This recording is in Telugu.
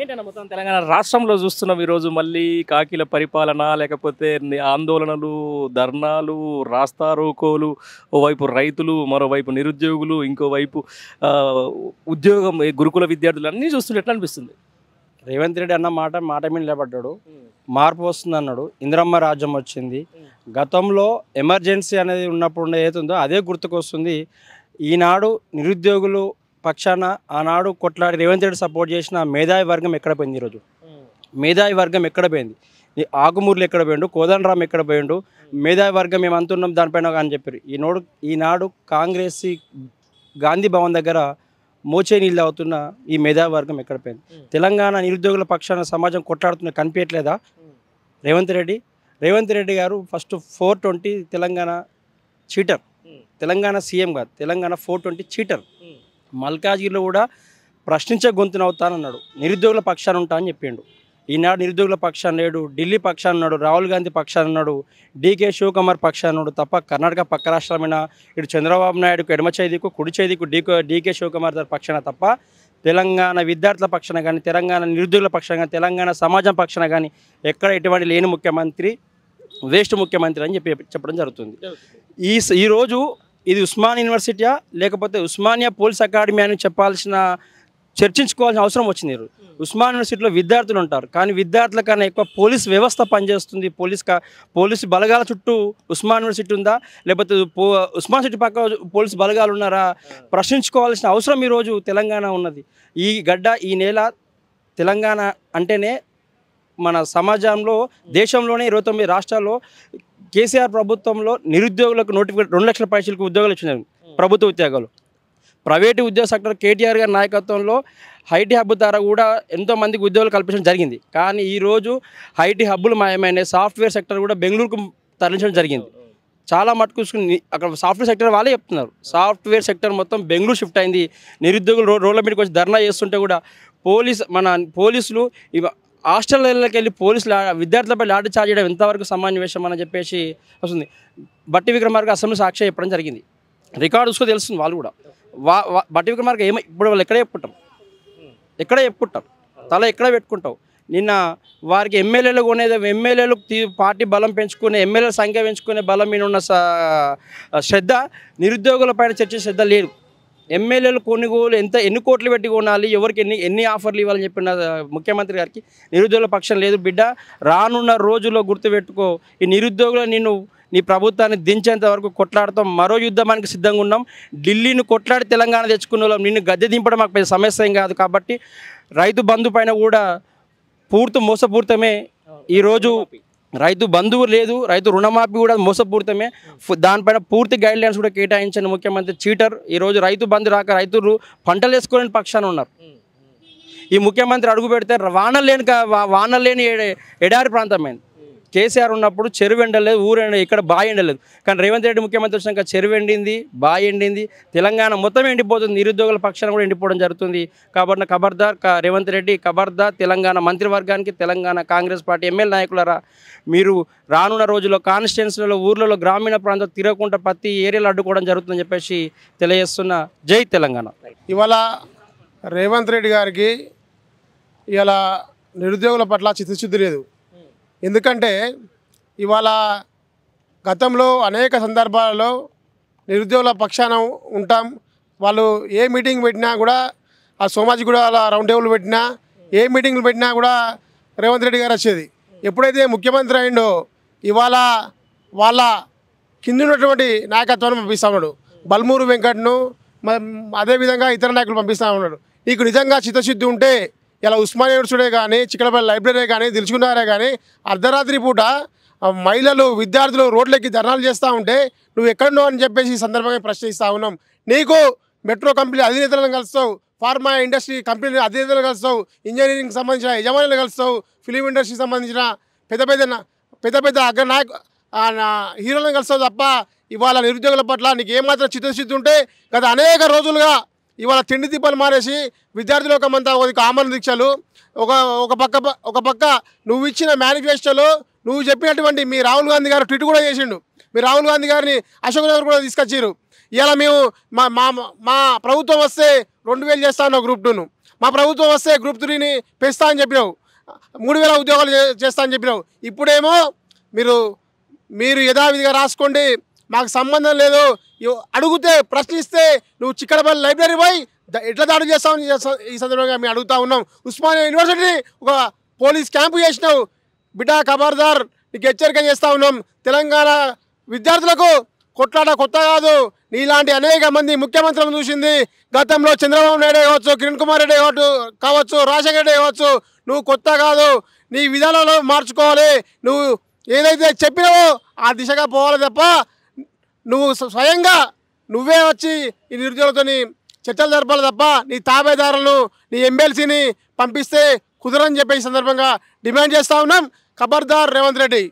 ఏంటన్నా మొత్తం తెలంగాణ రాష్ట్రంలో చూస్తున్నాం ఈరోజు మళ్ళీ కాకిల పరిపాలన లేకపోతే ఆందోళనలు ధర్నాలు రాస్తారోకోలు ఓవైపు రైతులు మరోవైపు నిరుద్యోగులు ఇంకోవైపు ఉద్యోగం గురుకుల విద్యార్థులు అన్నీ చూస్తుంటే ఎట్లా అనిపిస్తుంది రేవంత్ రెడ్డి అన్న మాట మాట మీద నిలబడ్డాడు మార్పు వస్తుంది అన్నాడు ఇంద్రమ్మ రాజ్యం వచ్చింది గతంలో ఎమర్జెన్సీ అనేది ఉన్నప్పుడు ఏదైతుందో అదే గుర్తుకొస్తుంది ఈనాడు నిరుద్యోగులు పక్షాన ఆనాడు కొట్లాడి రేవంత్ రెడ్డి సపోర్ట్ చేసిన మేధావి వర్గం ఎక్కడ పోయింది ఈరోజు మేధావి వర్గం ఎక్కడ పోయింది ఈ ఆకుమూర్లు ఎక్కడ పోయిండు కోదండరామ్ ఎక్కడ పోయిండు మేధావి వర్గం మేము అంతున్నాం దానిపైన అని చెప్పారు ఈనాడు ఈనాడు కాంగ్రెస్ గాంధీ భవన్ దగ్గర మోచే నీళ్ళు అవుతున్న ఈ మేధావి వర్గం ఎక్కడ పోయింది తెలంగాణ నిరుద్యోగుల పక్షాన సమాజం కొట్లాడుతున్న కనిపించట్లేదా రేవంత్ రెడ్డి రేవంత్ రెడ్డి గారు first four twenty Telangana cheater Telangana CM కాదు తెలంగాణ ఫోర్ ట్వంటీ చీటర్ మల్కాజ్గిరిలో కూడా ప్రశ్నించే గొంతునవుతానన్నాడు నిరుద్యోగుల పక్షాన ఉంటా అని చెప్పిండు ఈనాడు నిరుద్యోగుల పక్షాన లేడు ఢిల్లీ పక్షాన ఉన్నాడు రాహుల్ గాంధీ పక్షాన ఉన్నాడు డీకే శివకుమార్ పక్షాన ఉన్నాడు తప్ప కర్ణాటక పక్క రాష్ట్రమైన ఇటు చంద్రబాబు నాయుడుకు ఎడమ చేదికు కుడి చేదికు డీకే డీకే శివకుమార్ గారి పక్షాన తప్ప తెలంగాణ విద్యార్థుల పక్షాన కానీ తెలంగాణ నిరుద్యోగుల పక్షాన కానీ తెలంగాణ సమాజం పక్షాన కానీ ఎక్కడ ఎటువంటి లేని ముఖ్యమంత్రి వేస్ట్ ముఖ్యమంత్రి అని చెప్పి చెప్పడం జరుగుతుంది ఈ ఈరోజు ఇది ఉస్మాన్ యూనివర్సిటీయా లేకపోతే ఉస్మానియా పోలీస్ అకాడమీ అని చెప్పాల్సిన చర్చించుకోవాల్సిన అవసరం వచ్చింది ఉస్మాన్ యూనివర్సిటీలో విద్యార్థులు ఉంటారు కానీ విద్యార్థుల కన్నా ఎక్కువ పోలీస్ వ్యవస్థ పనిచేస్తుంది పోలీస్ కా పోలీసు బలగాల చుట్టూ ఉస్మాన్ యూనివర్సిటీ ఉందా లేకపోతే ఉస్మాన్ సిటీ పక్క పోలీస్ బలగాలు ఉన్నారా ప్రశ్నించుకోవాల్సిన అవసరం ఈరోజు తెలంగాణ ఉన్నది ఈ గడ్డ ఈ నేల తెలంగాణ అంటేనే మన సమాజంలో దేశంలోనే ఇరవై తొమ్మిది రాష్ట్రాల్లో కేసీఆర్ ప్రభుత్వంలో నిరుద్యోగులకు నోటిఫికేషన్ రెండు లక్షల పైసలకు ఉద్యోగాలు వచ్చినాయి ప్రభుత్వ ఉద్యోగాలు ప్రైవేటు ఉద్యోగ సెక్టర్ కేటీఆర్ గారి నాయకత్వంలో హైటీ హబ్ ద్వారా కూడా ఎంతోమందికి ఉద్యోగాలు కల్పించడం జరిగింది కానీ ఈరోజు హైటీ హబ్బులు మాయమైన సాఫ్ట్వేర్ సెక్టర్ కూడా బెంగళూరుకు తరలించడం జరిగింది చాలా మటుకు అక్కడ సాఫ్ట్వేర్ సెక్టర్ వాళ్ళే చెప్తున్నారు సాఫ్ట్వేర్ సెక్టర్ మొత్తం బెంగళూరు షిఫ్ట్ అయింది నిరుద్యోగులు రోడ్ల మీదకి వచ్చి ధర్నా చేస్తుంటే కూడా పోలీస్ మన పోలీసులు హాస్టల్లోకి వెళ్ళి పోలీసులు విద్యార్థులపై లాటరీ ఛార్జ్ చేయడం ఎంతవరకు సామాన్య విషయం అని చెప్పేసి వస్తుంది బట్టి విక్రమార్గ అసెంబ్లీ సాక్షి చెప్పడం జరిగింది రికార్డు చూసుకో తెలుస్తుంది వాళ్ళు కూడా వా బట్టి విక్రమార్గ ఏమో ఇప్పుడు వాళ్ళు ఎక్కడే చెప్పుకుంటాం ఎక్కడే చెప్పుకుంటాం తల ఎక్కడ పెట్టుకుంటావు నిన్న వారికి ఎమ్మెల్యేలు కొనేది ఎమ్మెల్యేలు పార్టీ బలం పెంచుకునే ఎమ్మెల్యేల సంఖ్య పెంచుకునే బలం మీద ఉన్న శ్రద్ధ నిరుద్యోగుల పైన చర్చ శ్రద్ధ లేదు ఎమ్మెల్యేలు కొనుగోలు ఎంత ఎన్ని కోట్లు పెట్టి కొనాలి ఎవరికి ఎన్ని ఎన్ని ఆఫర్లు ఇవ్వాలని చెప్పిన ముఖ్యమంత్రి గారికి నిరుద్యోగుల పక్షం లేదు బిడ్డ రానున్న రోజుల్లో గుర్తుపెట్టుకో ఈ నిరుద్యోగులు నిన్ను నీ ప్రభుత్వాన్ని దించేంత వరకు కొట్లాడతాం మరో యుద్ధమానికి సిద్ధంగా ఉన్నాం ఢిల్లీని కొట్లాడి తెలంగాణ తెచ్చుకున్న వాళ్ళం నిన్ను గద్దె దింపడం మాకు పెద్ద సమస్య ఏం కాదు కాబట్టి రైతు బంధు పైన కూడా పూర్తి మోసపూర్తమే ఈరోజు రైతు బంధువు లేదు రైతు రుణమాఫీ కూడా మోసపూరితమే దానిపైన పూర్తి గైడ్ లైన్స్ కూడా కేటాయించండి ముఖ్యమంత్రి చీటర్ ఈరోజు రైతు బంధు రాక రైతులు పంటలు వేసుకోలేని పక్షాన ఉన్నారు ఈ ముఖ్యమంత్రి అడుగు పెడితే వానలు లేని వానలు లేని ఎడారి ప్రాంతమైంది కేసీఆర్ ఉన్నప్పుడు చెరువు ఎండలేదు ఊరెండ ఇక్కడ బాయి ఎండలేదు కానీ రేవంత్ రెడ్డి ముఖ్యమంత్రి వచ్చినాక చెరువు ఎండింది బాయి ఎండింది తెలంగాణ మొత్తం ఎండిపోతుంది నిరుద్యోగుల పక్షాన కూడా ఎండిపోవడం జరుగుతుంది కాబట్టి ఖబర్దార్ రేవంత్ రెడ్డి ఖబర్దార్ తెలంగాణ మంత్రివర్గానికి తెలంగాణ కాంగ్రెస్ పార్టీ ఎమ్మెల్యే నాయకులరా మీరు రానున్న రోజుల్లో కాన్స్టిట్యున్సీలలో ఊర్లలో గ్రామీణ ప్రాంతం తిరగకుండా ప్రతి ఏరియాలో అడ్డుకోవడం జరుగుతుందని చెప్పేసి తెలియజేస్తున్న జై తెలంగాణ ఇవాళ రేవంత్ రెడ్డి గారికి ఇలా నిరుద్యోగుల పట్ల చిత్తశుద్ధి లేదు ఎందుకంటే ఇవాళ గతంలో అనేక సందర్భాలలో నిరుద్యోగుల పక్షాన ఉంటాం వాళ్ళు ఏ మీటింగ్ పెట్టినా కూడా ఆ సోమాజి కూడా అలా రౌండ్ టేబుల్ పెట్టినా ఏ మీటింగ్లు పెట్టినా కూడా రేవంత్ రెడ్డి గారు వచ్చేది ఎప్పుడైతే ముఖ్యమంత్రి అయిండో ఇవాళ వాళ్ళ కింద ఉన్నటువంటి నాయకత్వాన్ని పంపిస్తూ ఉన్నాడు బల్మూరు వెంకట్ను అదేవిధంగా ఇతర నాయకులు పంపిస్తూ ఉన్నాడు నీకు నిజంగా చిత్తశుద్ధి ఉంటే ఇలా ఉస్మానియా యూనివర్సిటీ కానీ చిక్కడపల్లి లైబ్రరీ కానీ తెలుసుకున్నారే కానీ అర్ధరాత్రి పూట మహిళలు విద్యార్థులు రోడ్లెక్కి ధర్నాలు చేస్తూ ఉంటే నువ్వు ఎక్కడున్నావు అని చెప్పేసి ఈ సందర్భంగా ప్రశ్నిస్తూ ఉన్నాం నీకు మెట్రో కంపెనీ అధినేతలను కలుస్తావు ఫార్మా ఇండస్ట్రీ కంపెనీ అధినేతలు కలుస్తావు ఇంజనీరింగ్ సంబంధించిన యజమానులు కలుస్తావు ఫిలిం ఇండస్ట్రీకి సంబంధించిన పెద్ద పెద్ద పెద్ద పెద్ద అగ్రనాయక హీరోలను కలుస్తావు తప్ప ఇవాళ నిరుద్యోగుల పట్ల నీకు ఏమాత్రం చిత్తశుద్ధి ఉంటే గత అనేక రోజులుగా ఇవాళ తిండి దీపాలు మానేసి విద్యార్థులకమంతా ఒక ఆమరణ దీక్షలు ఒక ఒక పక్క ఒక పక్క నువ్వు ఇచ్చిన మేనిఫెస్టోలో నువ్వు చెప్పినటువంటి మీ రాహుల్ గాంధీ గారు ట్విట్ కూడా చేసిండు మీ రాహుల్ గాంధీ గారిని అశోక్ నగర్ కూడా తీసుకొచ్చారు ఇలా మేము మా మా మా ప్రభుత్వం వస్తే రెండు వేలు చేస్తా అన్నావు గ్రూప్ టూను మా ప్రభుత్వం వస్తే గ్రూప్ త్రీని పెంచుతా అని చెప్పినావు మూడు వేల ఉద్యోగాలు చేస్తా అని చెప్పినావు ఇప్పుడేమో మీరు మీరు యథావిధిగా రాసుకోండి మాకు సంబంధం లేదు అడిగితే ప్రశ్నిస్తే నువ్వు చిక్కడపల్లి లైబ్రరీ పోయి ఎట్లా దాడి చేస్తావు ఈ సందర్భంగా మేము అడుగుతా ఉన్నాం ఉస్మానియా యూనివర్సిటీ ఒక పోలీస్ క్యాంపు చేసినావు బిడ్డా ఖబర్దార్ నీకు హెచ్చరిక చేస్తూ ఉన్నాం తెలంగాణ విద్యార్థులకు కొట్లాట కొత్త కాదు నీలాంటి అనేక మంది ముఖ్యమంత్రులను చూసింది గతంలో చంద్రబాబు నాయుడు కావచ్చు కిరణ్ కుమార్ రెడ్డి కావచ్చు కావచ్చు రాజశేఖర రెడ్డి కావచ్చు నువ్వు కొత్త కాదు నీ విధానాలు మార్చుకోవాలి నువ్వు ఏదైతే చెప్పినావో ఆ దిశగా పోవాలి తప్ప నువ్వు స్వయంగా నువ్వే వచ్చి ఈ నిరుద్యోగులతో చర్చలు జరపాలి తప్ప నీ తాబేదారులను నీ ఎమ్మెల్సీని పంపిస్తే కుదరని చెప్పే సందర్భంగా డిమాండ్ చేస్తూ ఉన్నాం ఖబర్దార్ రేవంత్ రెడ్డి